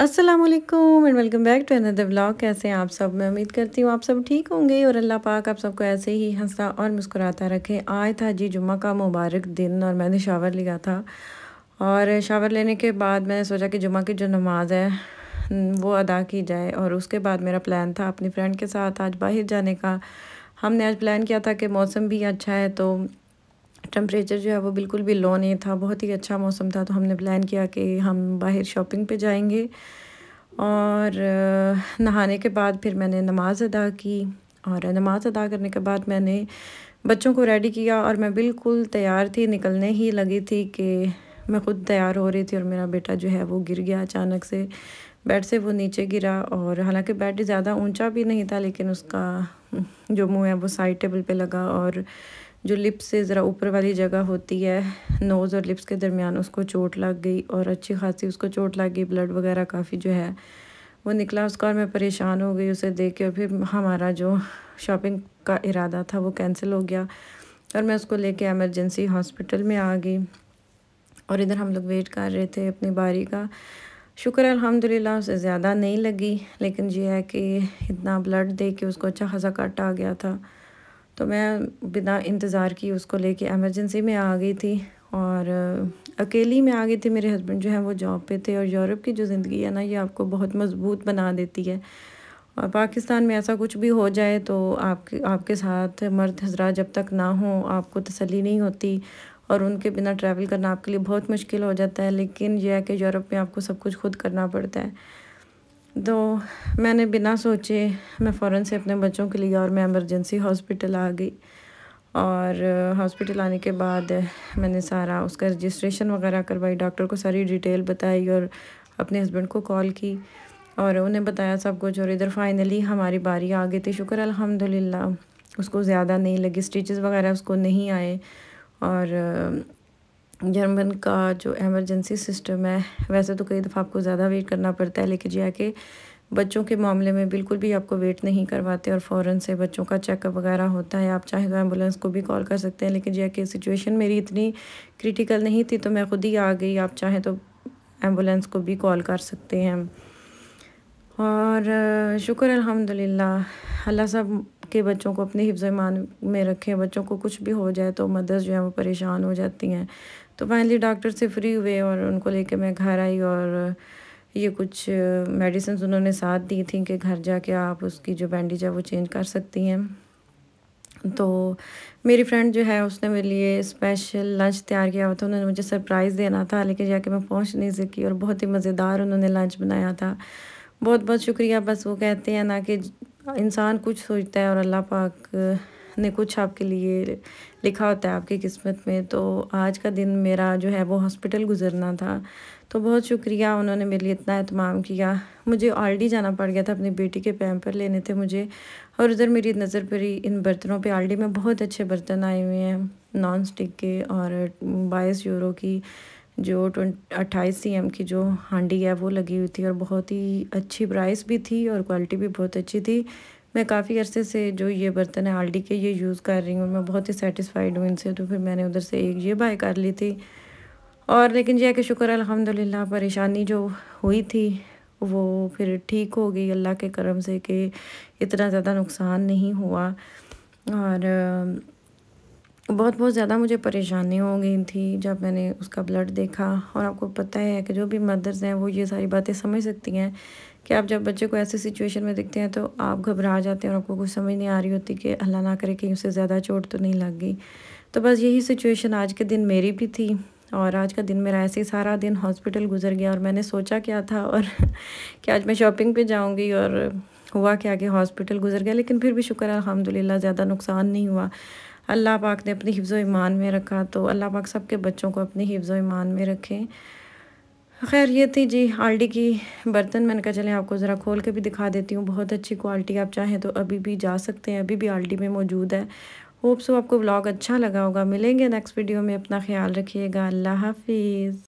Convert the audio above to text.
Aslam and welcome back to another blog कैसे हैं आप सब मैं उम्मीद करती हूँ आप सब ठीक होंगे और अल्लाह पाक आप सबको ऐसे ही हंसता और मुस्कुराता रखे आज था जी जुम्मा का मुबारक दिन और मैंने शावर लिया था और शावर लेने के बाद मैंने सोचा कि जुम्मा की जो नमाज़ है वो अदा की जाए और उसके बाद मेरा प्लान था अपनी फ्रेंड के साथ आज बाहर जाने का हमने आज प्लान किया था कि मौसम भी अच्छा है तो टेम्परेचर जो है वो बिल्कुल भी लो नहीं था बहुत ही अच्छा मौसम था तो हमने प्लान किया कि हम बाहर शॉपिंग पे जाएंगे और नहाने के बाद फिर मैंने नमाज़ अदा की और नमाज़ अदा करने के बाद मैंने बच्चों को रेडी किया और मैं बिल्कुल तैयार थी निकलने ही लगी थी कि मैं ख़ुद तैयार हो रही थी और मेरा बेटा जो है वो गिर गया अचानक से बेड से वो नीचे गिरा और हालांकि बेड ज़्यादा ऊंचा भी नहीं था लेकिन उसका जो मुंह है वो साइड टेबल पे लगा और जो लिप्स से ज़रा ऊपर वाली जगह होती है नोज़ और लिप्स के दरमियान उसको चोट लग गई और अच्छी खासी उसको चोट लग गई ब्लड वगैरह काफ़ी जो है वो निकला उसका और मैं परेशान हो गई उसे देख के और फिर हमारा जो शॉपिंग का इरादा था वो कैंसिल हो गया और मैं उसको लेके एमरजेंसी हॉस्पिटल में आ गई और इधर हम लोग वेट कर रहे थे अपनी बारी का शुक्र अल्हम्दुलिल्लाह उसे ज़्यादा नहीं लगी लेकिन ये है कि इतना ब्लड दे के उसको अच्छा खासा कट आ गया था तो मैं बिना इंतज़ार की उसको लेके एमरजेंसी में आ गई थी और अकेली में आ गई थी मेरे हस्बैंड जो हैं वो जॉब पे थे और यूरोप की जो ज़िंदगी है ना ये आपको बहुत मजबूत बना देती है और पाकिस्तान में ऐसा कुछ भी हो जाए तो आपके आपके साथ मर्द हजरा जब तक ना हो आपको तसली नहीं होती और उनके बिना ट्रैवल करना आपके लिए बहुत मुश्किल हो जाता है लेकिन यह है कि यूरोप में आपको सब कुछ खुद करना पड़ता है तो मैंने बिना सोचे मैं फ़ौरन से अपने बच्चों के लिए और मैं एमरजेंसी हॉस्पिटल आ गई और हॉस्पिटल आने के बाद मैंने सारा उसका रजिस्ट्रेशन वगैरह करवाई डॉक्टर को सारी डिटेल बताई और अपने हस्बैंड को कॉल की और उन्हें बताया सब कुछ और इधर फाइनली हमारी बारी आ गई थी शुक्र अलहमदिल्ला उसको ज़्यादा नहीं लगी स्टिचेस वगैरह उसको नहीं आए और जर्मन का जो एमरजेंसी सिस्टम है वैसे तो कई दफ़ा आपको ज़्यादा वेट करना पड़ता है लेकिन यहाँ कि बच्चों के मामले में बिल्कुल भी आपको वेट नहीं करवाते और फ़ौर से बच्चों का चेकअप वगैरह होता है आप चाहे तो एम्बुलेंस को भी कॉल कर सकते हैं लेकिन जी की सिचुएशन मेरी इतनी क्रिटिकल नहीं थी तो मैं ख़ुद ही आ गई आप चाहें तो एम्बुलेंस को भी कॉल कर सकते हैं और शुक्र अलहमदिल्ला अल्लाह साहब के बच्चों को अपने हिफ्ज़ मान में रखें बच्चों को कुछ भी हो जाए तो मदर्स जो हैं वो परेशान हो जाती हैं तो फाइनली डॉक्टर से फ्री हुए और उनको लेके मैं घर आई और ये कुछ मेडिसिन उन्होंने साथ दी थी कि घर जाके आप उसकी जो बैंडेज है वो चेंज कर सकती हैं तो मेरी फ्रेंड जो है उसने मेरे लिए स्पेशल लंच तैयार किया हुआ था उन्होंने मुझे सरप्राइज़ देना था लेकिन जाके मैं पहुंच नहीं सकी और बहुत ही मज़ेदार उन्होंने लंच बनाया था बहुत बहुत शुक्रिया बस वो कहते हैं ना कि इंसान कुछ सोचता है और अल्लाह पाक ने कुछ आपके लिए लिखा होता है आपकी किस्मत में तो आज का दिन मेरा जो है वो हॉस्पिटल गुजरना था तो बहुत शुक्रिया उन्होंने मेरे लिए इतना अहतमाम किया मुझे आलडी जाना पड़ गया था अपनी बेटी के पैम्पर लेने थे मुझे और उधर मेरी नज़र पड़ी इन बर्तनों पे आलडी में बहुत अच्छे बर्तन आए हुए हैं नॉन स्टिक के और बाईस यूरो की जो ट्वेंट अट्ठाईस सी एम की जो हांडी है वो लगी हुई थी और बहुत ही अच्छी प्राइस भी थी और क्वालिटी भी बहुत अच्छी थी मैं काफ़ी अरसे से जो ये बर्तन है आल्डी के ये यूज़ कर रही हूँ मैं बहुत ही सेटिस्फाइड हूँ इनसे तो फिर मैंने उधर से एक ये बाय कर ली थी और लेकिन यह कि शुक्र अलहमदिल्ला परेशानी जो हुई थी वो फिर ठीक हो गई अल्लाह के करम से कि इतना ज़्यादा नुकसान नहीं हुआ और बहुत बहुत ज़्यादा मुझे परेशानी हो गई थी जब मैंने उसका ब्लड देखा और आपको पता है कि जो भी मदर्स हैं वो ये सारी बातें समझ सकती हैं कि आप जब बच्चे को ऐसी सिचुएशन में देखते हैं तो आप घबरा जाते हैं और आपको कुछ समझ नहीं आ रही होती कि अल्लाह ना करे कहीं उससे ज़्यादा चोट तो नहीं लग गई तो बस यही सिचुएशन आज के दिन मेरी भी थी और आज का दिन मेरा ऐसे ही सारा दिन हॉस्पिटल गुजर गया और मैंने सोचा क्या था और कि आज मैं शॉपिंग पे जाऊंगी और हुआ क्या कि हॉस्पिटल गुजर गया लेकिन फिर भी शुक्र अलहमदिल्ला ज़्यादा नुकसान नहीं हुआ अल्लाह पाक ने अपनी हिफ्ज़ ईमान में रखा तो अल्लाह पाक सब के बच्चों को अपनी हिफ्ज़ ईमान में रखें खैर ये थी जी आल्डी की बर्तन मैंने कहा चलें आपको ज़रा खोल के भी दिखा देती हूँ बहुत अच्छी क्वालिटी आप चाहें तो अभी भी जा सकते हैं अभी भी आल्डी में मौजूद है होप सो आपको ब्लॉग अच्छा लगा होगा मिलेंगे नेक्स्ट वीडियो में अपना ख्याल रखिएगा अल्लाह हाफिज़